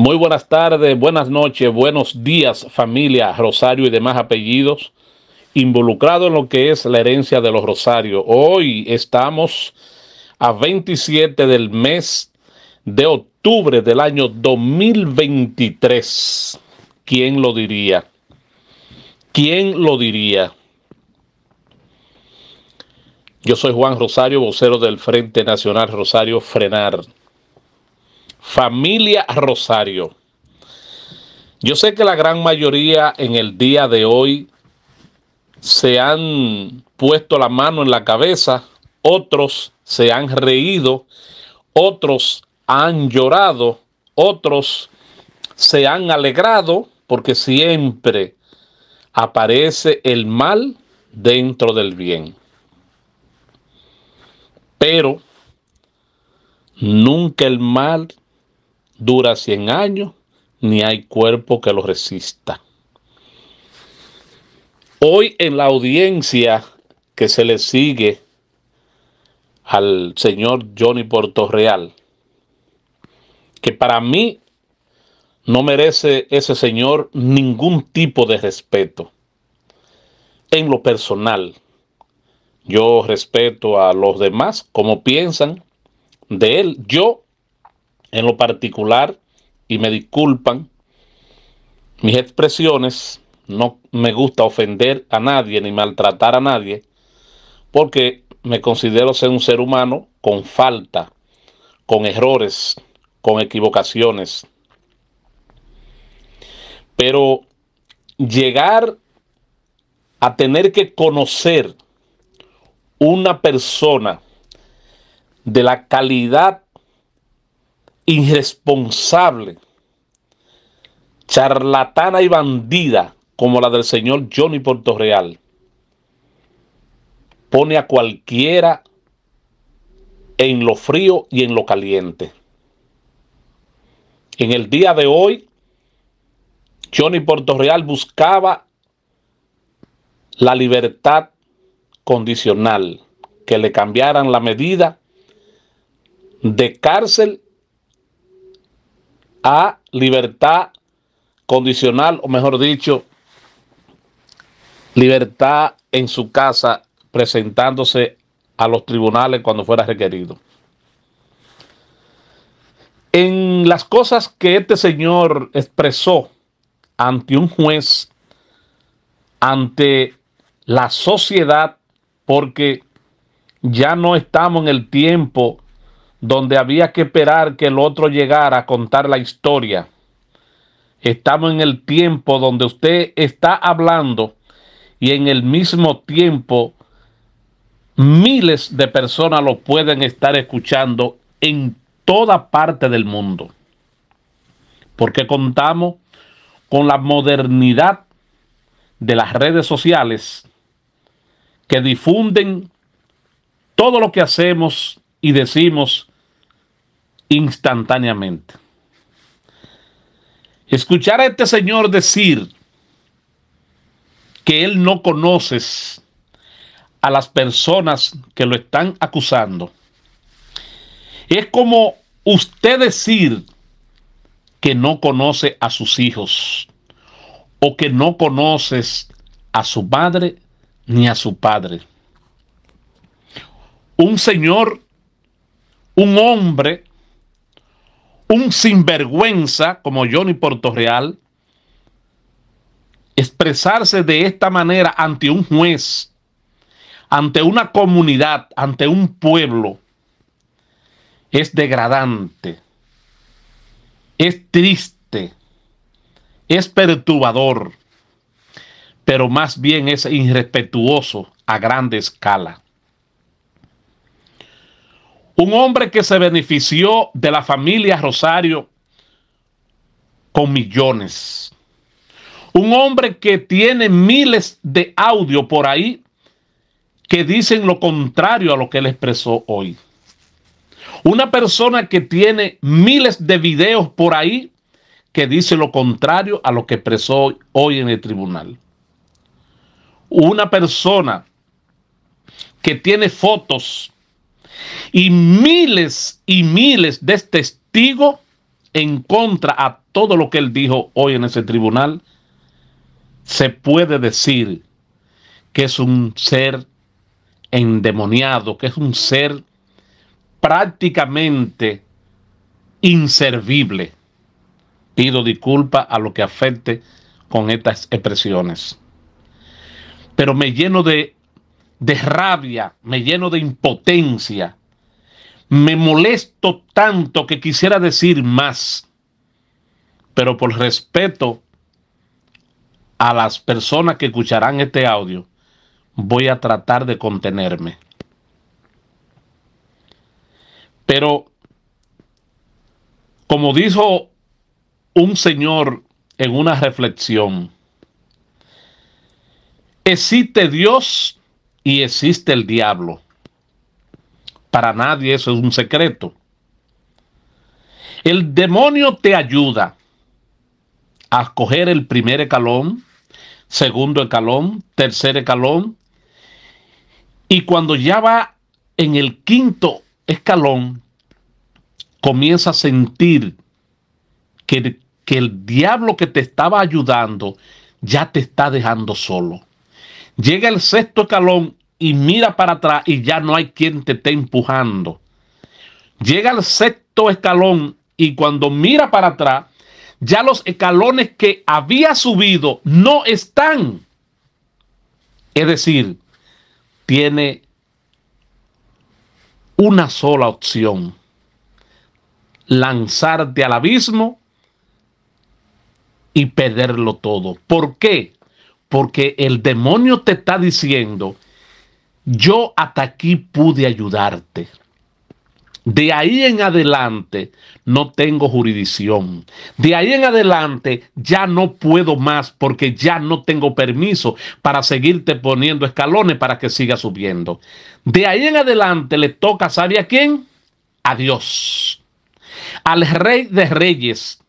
Muy buenas tardes, buenas noches, buenos días familia Rosario y demás apellidos involucrado en lo que es la herencia de los Rosarios. Hoy estamos a 27 del mes de octubre del año 2023. ¿Quién lo diría? ¿Quién lo diría? Yo soy Juan Rosario, vocero del Frente Nacional Rosario Frenar familia Rosario. Yo sé que la gran mayoría en el día de hoy se han puesto la mano en la cabeza, otros se han reído, otros han llorado, otros se han alegrado, porque siempre aparece el mal dentro del bien. Pero nunca el mal dura 100 años, ni hay cuerpo que lo resista. Hoy en la audiencia que se le sigue al señor Johnny Portorreal, que para mí no merece ese señor ningún tipo de respeto. En lo personal, yo respeto a los demás como piensan de él. Yo en lo particular, y me disculpan mis expresiones, no me gusta ofender a nadie ni maltratar a nadie, porque me considero ser un ser humano con falta, con errores, con equivocaciones. Pero llegar a tener que conocer una persona de la calidad irresponsable, charlatana y bandida como la del señor Johnny Portorreal pone a cualquiera en lo frío y en lo caliente. En el día de hoy, Johnny Portorreal buscaba la libertad condicional, que le cambiaran la medida de cárcel a libertad condicional, o mejor dicho, libertad en su casa presentándose a los tribunales cuando fuera requerido. En las cosas que este señor expresó ante un juez, ante la sociedad, porque ya no estamos en el tiempo donde había que esperar que el otro llegara a contar la historia. Estamos en el tiempo donde usted está hablando y en el mismo tiempo miles de personas lo pueden estar escuchando en toda parte del mundo. Porque contamos con la modernidad de las redes sociales que difunden todo lo que hacemos y decimos instantáneamente. Escuchar a este señor decir que él no conoce a las personas que lo están acusando. Es como usted decir que no conoce a sus hijos o que no conoces a su madre ni a su padre. Un señor, un hombre un sinvergüenza como Johnny Portorreal expresarse de esta manera ante un juez, ante una comunidad, ante un pueblo, es degradante, es triste, es perturbador, pero más bien es irrespetuoso a grande escala. Un hombre que se benefició de la familia Rosario con millones. Un hombre que tiene miles de audio por ahí que dicen lo contrario a lo que él expresó hoy. Una persona que tiene miles de videos por ahí que dice lo contrario a lo que expresó hoy en el tribunal. Una persona que tiene fotos y miles y miles de testigos en contra a todo lo que él dijo hoy en ese tribunal, se puede decir que es un ser endemoniado, que es un ser prácticamente inservible. Pido disculpas a lo que afecte con estas expresiones. Pero me lleno de de rabia, me lleno de impotencia, me molesto tanto que quisiera decir más, pero por respeto a las personas que escucharán este audio, voy a tratar de contenerme. Pero, como dijo un señor en una reflexión, existe Dios y existe el diablo. Para nadie eso es un secreto. El demonio te ayuda a escoger el primer escalón, segundo escalón, tercer escalón, y cuando ya va en el quinto escalón, comienza a sentir que, que el diablo que te estaba ayudando ya te está dejando solo. Llega el sexto escalón y mira para atrás y ya no hay quien te esté empujando. Llega al sexto escalón y cuando mira para atrás, ya los escalones que había subido no están. Es decir, tiene una sola opción, lanzarte al abismo y perderlo todo. ¿Por qué? porque el demonio te está diciendo, yo hasta aquí pude ayudarte. De ahí en adelante no tengo jurisdicción. De ahí en adelante ya no puedo más porque ya no tengo permiso para seguirte poniendo escalones para que siga subiendo. De ahí en adelante le toca, ¿sabe a quién? A Dios. Al rey de reyes.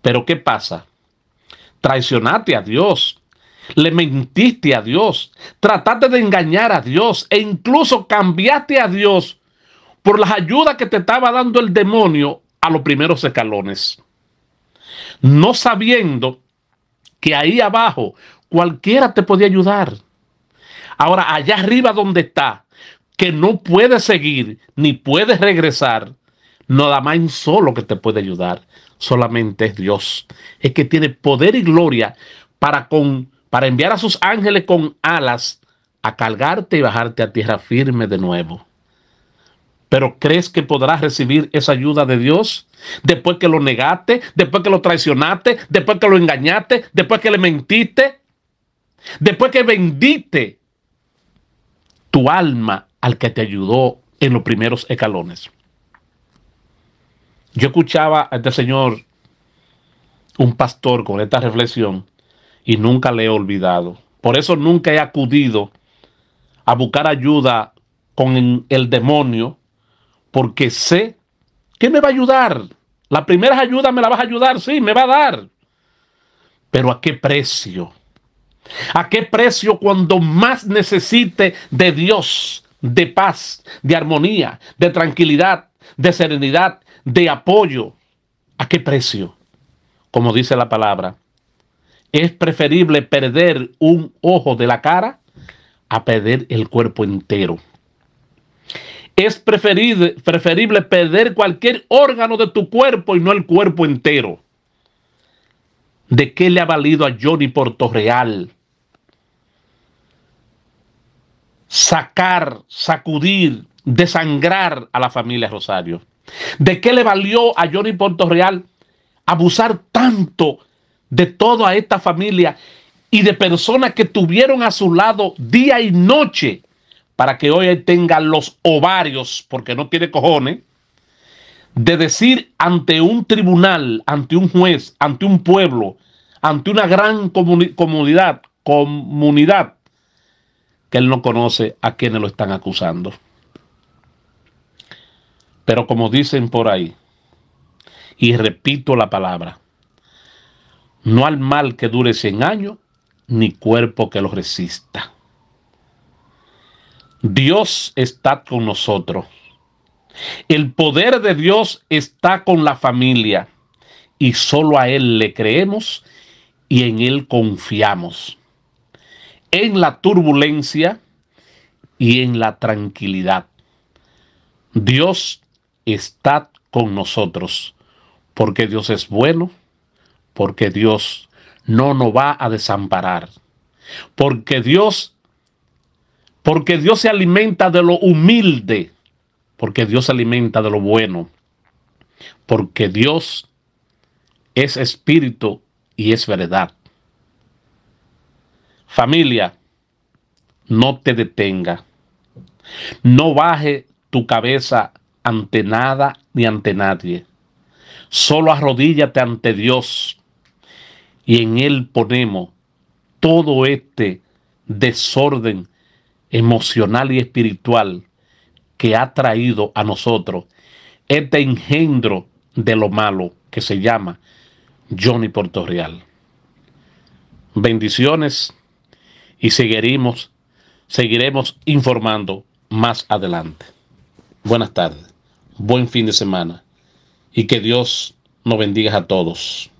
Pero ¿qué pasa? Traicionate a Dios. Le mentiste a Dios, trataste de engañar a Dios e incluso cambiaste a Dios por las ayudas que te estaba dando el demonio a los primeros escalones. No sabiendo que ahí abajo cualquiera te podía ayudar. Ahora, allá arriba donde está, que no puedes seguir ni puedes regresar, nada más un solo que te puede ayudar, solamente es Dios. Es que tiene poder y gloria para con para enviar a sus ángeles con alas a cargarte y bajarte a tierra firme de nuevo. Pero crees que podrás recibir esa ayuda de Dios después que lo negaste, después que lo traicionaste, después que lo engañaste, después que le mentiste, después que vendiste tu alma al que te ayudó en los primeros escalones. Yo escuchaba a este señor, un pastor, con esta reflexión y nunca le he olvidado. Por eso nunca he acudido a buscar ayuda con el demonio, porque sé que me va a ayudar. La primera ayuda me la vas a ayudar, sí, me va a dar. Pero ¿a qué precio? ¿A qué precio cuando más necesite de Dios, de paz, de armonía, de tranquilidad, de serenidad, de apoyo? ¿A qué precio? Como dice la palabra, es preferible perder un ojo de la cara a perder el cuerpo entero. Es preferible, perder cualquier órgano de tu cuerpo y no el cuerpo entero. ¿De qué le ha valido a Johnny Portorreal? Sacar, sacudir, desangrar a la familia Rosario. ¿De qué le valió a Johnny Portorreal abusar tanto de toda esta familia y de personas que tuvieron a su lado día y noche para que hoy tenga los ovarios, porque no tiene cojones, de decir ante un tribunal, ante un juez, ante un pueblo, ante una gran comunidad, comunidad, que él no conoce a quienes lo están acusando. Pero como dicen por ahí, y repito la palabra, no al mal que dure cien años, ni cuerpo que lo resista. Dios está con nosotros. El poder de Dios está con la familia y solo a Él le creemos y en Él confiamos. En la turbulencia y en la tranquilidad. Dios está con nosotros porque Dios es bueno porque Dios no nos va a desamparar. Porque Dios, porque Dios se alimenta de lo humilde, porque Dios se alimenta de lo bueno, porque Dios es espíritu y es verdad. Familia, no te detenga. No baje tu cabeza ante nada ni ante nadie. Solo arrodíllate ante Dios y en Él ponemos todo este desorden emocional y espiritual que ha traído a nosotros este engendro de lo malo que se llama Johnny Portorreal. Bendiciones y seguiremos, seguiremos informando más adelante. Buenas tardes, buen fin de semana y que Dios nos bendiga a todos.